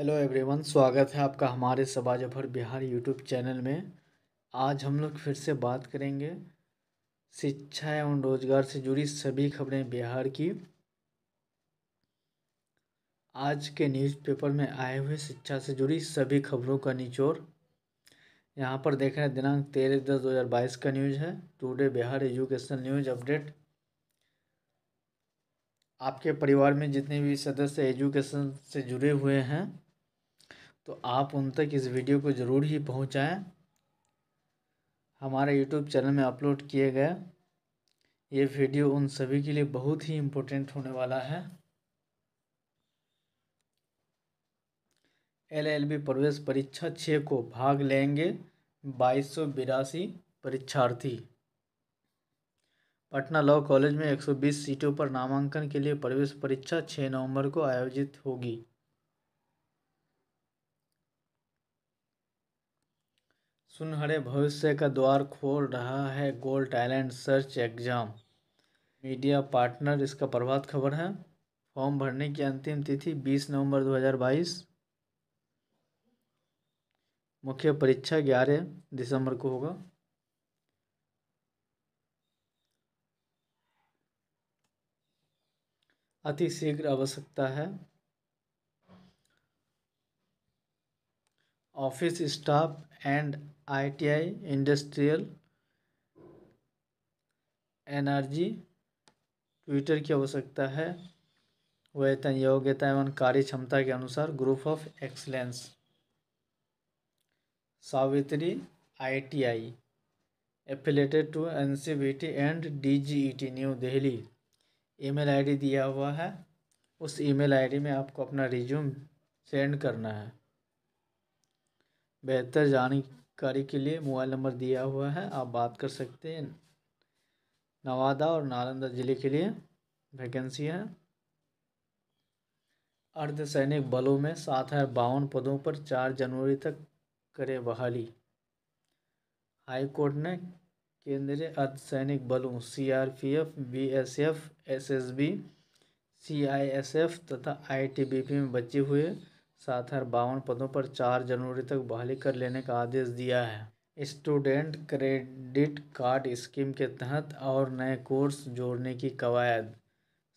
hello everyone स्वागत है आपका हमारे सबा बिहार यूट्यूब चैनल में आज हम लोग फिर से बात करेंगे शिक्षा एवं रोजगार से जुड़ी सभी खबरें बिहार की आज के न्यूज़पेपर में आए हुए शिक्षा से जुड़ी सभी खबरों का निचोड़ यहाँ पर देख रहे हैं दिनांक तेरह दस दो हज़ार बाईस का न्यूज़ है today Bihar education news update आपके परिवार में जितने भी सदस्य एजुकेशन से जुड़े हुए हैं तो आप उन तक इस वीडियो को ज़रूर ही पहुँचाएँ हमारे यूट्यूब चैनल में अपलोड किए गए ये वीडियो उन सभी के लिए बहुत ही इम्पोर्टेंट होने वाला है एलएलबी प्रवेश परीक्षा छः को भाग लेंगे बाईस सौ बिरासी परीक्षार्थी पटना लॉ कॉलेज में 120 सीटों पर नामांकन के लिए प्रवेश परीक्षा 6 नवंबर को आयोजित होगी सुनहरे भविष्य का द्वार खोल रहा है goal talent search exam media partner इसका प्रभात खबर है फॉर्म भरने की अंतिम तिथि 20 नवंबर 2022 मुख्य परीक्षा ग्यारह दिसंबर को होगा अति शीघ्र आवश्यकता है office staff and ITI industrial energy twitter की आवश्यकता है वेतन योग्यता एवं कार्य क्षमता के अनुसार group of excellence Savitri ITI affiliated to NCBT and DGET new Delhi email ID दिया हुआ है उस ईमेल आईडी में आपको अपना रिज्यूम सेंड करना है बेहतर जानकारी के लिए मोबाइल नंबर दिया हुआ है आप बात कर सकते हैं नवादा और नालंदा ज़िले के लिए वैकेंसी है अर्धसैनिक बलों में सात हज़ार बावन पदों पर चार जनवरी तक करे बहाली हाई कोर्ट ने केंद्रीय अर्धसैनिक बलों सीआरपीएफ, बीएसएफ, एसएसबी, सीआईएसएफ तथा आईटीबीपी में बचे हुए साथ हर बावन पदों पर चार जनवरी तक बहाली कर लेने का आदेश दिया है स्टूडेंट क्रेडिट कार्ड स्कीम के तहत और नए कोर्स जोड़ने की कवायद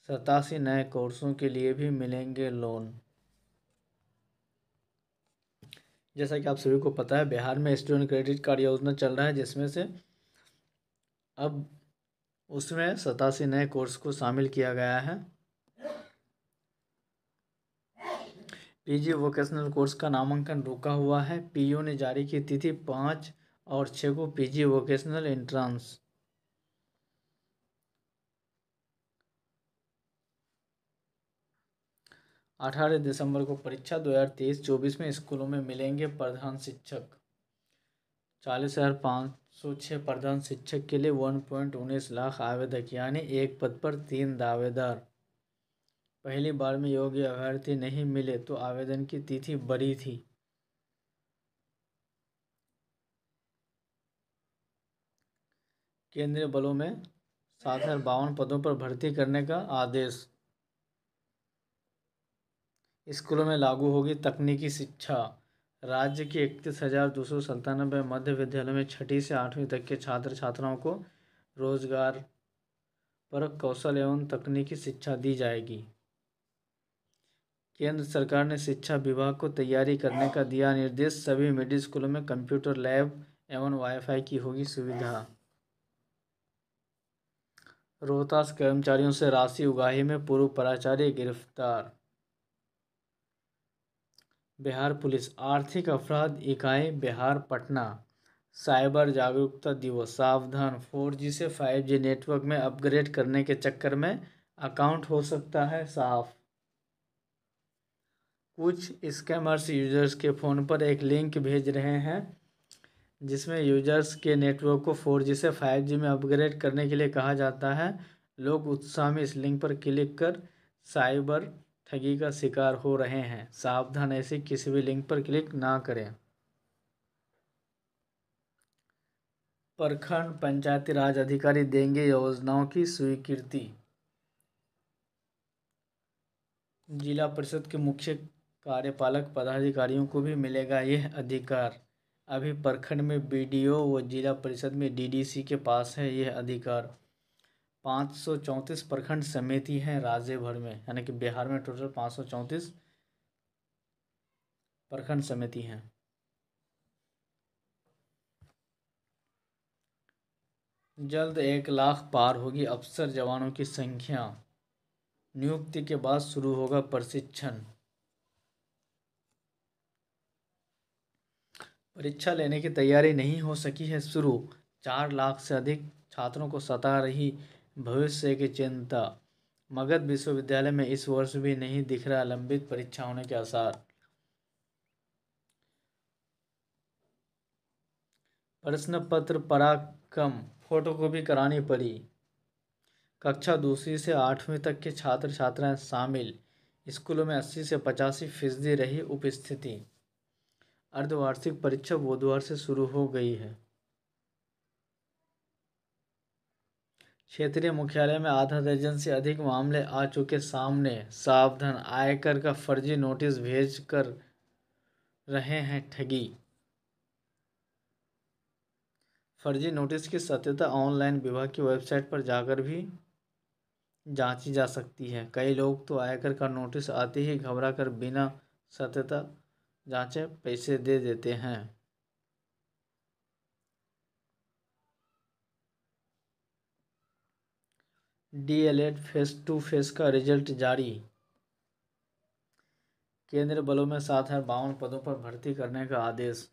सतासी नए कोर्सों के लिए भी मिलेंगे लोन जैसा कि आप सभी को पता है बिहार में स्टूडेंट क्रेडिट कार्ड योजना चल रहा है जिसमें से अब उसमें सतासी नए कोर्स को शामिल किया गया है पीजी वोकेशनल कोर्स का नामांकन रुका हुआ है पीयू ने जारी की तिथि पाँच और छः को पीजी वोकेशनल एंट्रांस अठारह दिसंबर को परीक्षा दो हजार तेईस चौबीस में स्कूलों में मिलेंगे प्रधान शिक्षक चालीस हज़ार पाँच सौ छः प्रधान शिक्षक के लिए वन पॉइंट उन्नीस लाख आवेदक यानी एक पद पर तीन दावेदार पहली बार में योग्य अभ्यर्थी नहीं मिले तो आवेदन की तिथि बड़ी थी केंद्रीय बलों में सात हज़ार बावन पदों पर भर्ती करने का आदेश स्कूलों में लागू होगी तकनीकी शिक्षा राज्य के इकतीस हज़ार दो सौ सन्तानबे मध्य विद्यालयों में छठी से आठवीं तक के छात्र छात्राओं को रोजगार पर कौशल एवं तकनीकी शिक्षा दी जाएगी केंद्र सरकार ने शिक्षा विभाग को तैयारी करने का दिया निर्देश सभी मिडिल स्कूलों में कंप्यूटर लैब एवं वाईफाई की होगी सुविधा रोहतास कर्मचारियों से राशि उगाही में पूर्व प्राचार्य गिरफ्तार बिहार पुलिस आर्थिक अपराध इकाई बिहार पटना साइबर जागरूकता दिवस सावधान फोर जी से फाइव जी नेटवर्क में अपग्रेड करने के चक्कर में अकाउंट हो सकता है साफ़ कुछ स्कैमर्स यूजर्स के फ़ोन पर एक लिंक भेज रहे हैं जिसमें यूजर्स के नेटवर्क को फोर जी से फाइव जी में अपग्रेड करने के लिए कहा जाता है लोग उत्साह में इस लिंक पर क्लिक कर साइबर ठगी का शिकार हो रहे हैं सावधान ऐसे किसी भी लिंक पर क्लिक ना करें प्रखंड पंचायती राज अधिकारी देंगे योजनाओं की स्वीकृति जिला परिषद के मुख्य कार्यपालक पदाधिकारियों को भी मिलेगा यह अधिकार अभी प्रखंड में बी व जिला परिषद में डी के पास है यह अधिकार पाँच सौ चौंतीस प्रखंड समिति हैं राज्य भर में यानी कि बिहार में टोटल पाँच सौ चौंतीस प्रखंड समिति हैं जल्द एक लाख पार होगी अफसर जवानों की संख्या नियुक्ति के बाद शुरू होगा प्रशिक्षण परीक्षा लेने की तैयारी नहीं हो सकी है शुरू चार लाख से अधिक छात्रों को सता रही भविष्य की चिंता मगध विश्वविद्यालय में इस वर्ष भी नहीं दिख रहा लंबित परीक्षा होने के आसार प्रश्न पत्र पराक्रम फोटोकॉपी करानी पड़ी कक्षा दूसरी से आठवीं तक के छात्र छात्राएं शामिल स्कूलों में अस्सी से पचासी फीसदी रही उपस्थिति अर्धवार्षिक परीक्षा बुधवार से शुरू हो गई है क्षेत्रीय मुख्यालय में आधा दर्जन से अधिक मामले आ चुके सामने सावधान आयकर का फर्जी नोटिस भेज कर रहे हैं ठगी फर्जी नोटिस की सत्यता ऑनलाइन विभाग की वेबसाइट पर जाकर भी जांची जा सकती है कई लोग तो आयकर का नोटिस आते ही घबरा कर बिना सत्यता जांच पैसे दे देते हैं डीएलएड फेस टू फेस का रिजल्ट जारी केंद्र बलों में सात हजार बावन पदों पर भर्ती करने का आदेश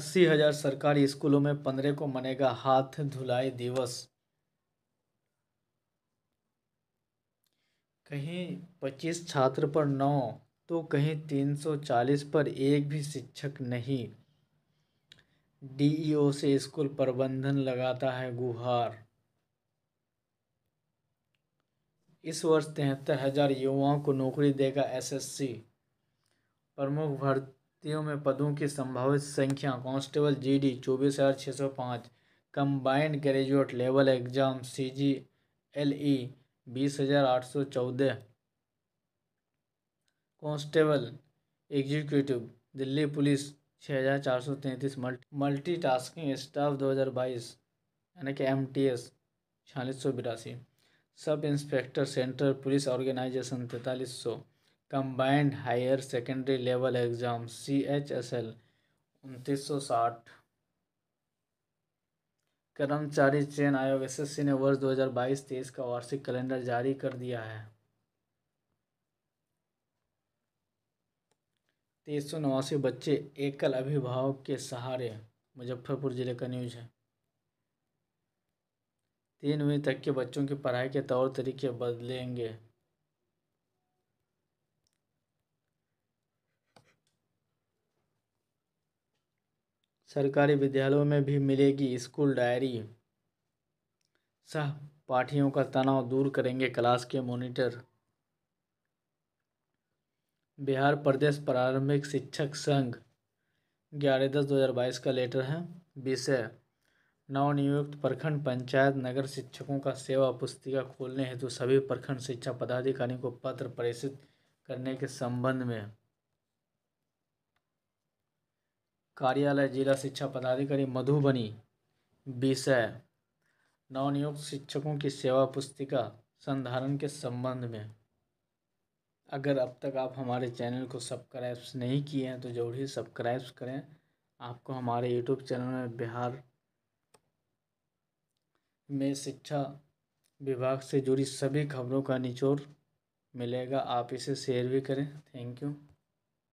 अस्सी हजार सरकारी स्कूलों में पंद्रह को मनेगा हाथ धुलाई दिवस कहीं पच्चीस छात्र पर नौ तो कहीं तीन सौ चालीस पर एक भी शिक्षक नहीं डीईओ से स्कूल प्रबंधन लगाता है गुहार इस वर्ष तिहत्तर हजार युवाओं को नौकरी देगा एसएससी प्रमुख भर्तियों में पदों की संभावित संख्या कांस्टेबल जीडी चौबीस हजार छः सौ पाँच combined graduate level exam C G L E बीस हजार आठ सौ चौदह कॉन्स्टेबल एग्जीक्यूटिव दिल्ली पुलिस छः हज़ार चार सौ तैंतीस मल्टी मल्टी टास्किंग स्टाफ दो हज़ार बाईस यानी कि एम टी एस छियालीस सौ बिरासी sub inspector central police organisation तैंतालीस सौ combined higher secondary level exam C H S L उनतीस सौ साठ कर्मचारी चयन आयोग एस ने वर्ष 2022-23 का वार्षिक कैलेंडर जारी कर दिया है तेईस सौ नवासी बच्चे एकल अभिभावक के सहारे मुजफ्फरपुर जिले का न्यूज है तीन मई तक के बच्चों की पढ़ाई के तौर तरीके बदलेंगे सरकारी विद्यालयों में भी मिलेगी स्कूल डायरी सह पाठियों का तनाव दूर करेंगे क्लास के मॉनिटर बिहार प्रदेश प्रारंभिक शिक्षक संघ ग्यारह दस दो हज़ार बाईस का लेटर है विषय नवनियुक्त प्रखंड पंचायत नगर शिक्षकों का सेवा पुस्तिका खोलने हेतु सभी प्रखंड शिक्षा पदाधिकारी को पत्र प्रेषित करने के संबंध में कार्यालय जिला शिक्षा पदाधिकारी मधुबनी विषय नवनियुक्त शिक्षकों की सेवा पुस्तिका संधारण के संबंध में अगर अब तक आप हमारे चैनल को सब्सक्राइब्स नहीं किए हैं तो जरूर ही सब्सक्राइब्स करें आपको हमारे यूट्यूब चैनल में बिहार में शिक्षा विभाग से जुड़ी सभी खबरों का निचोड़ मिलेगा आप इसे शेयर भी करें थैंक यू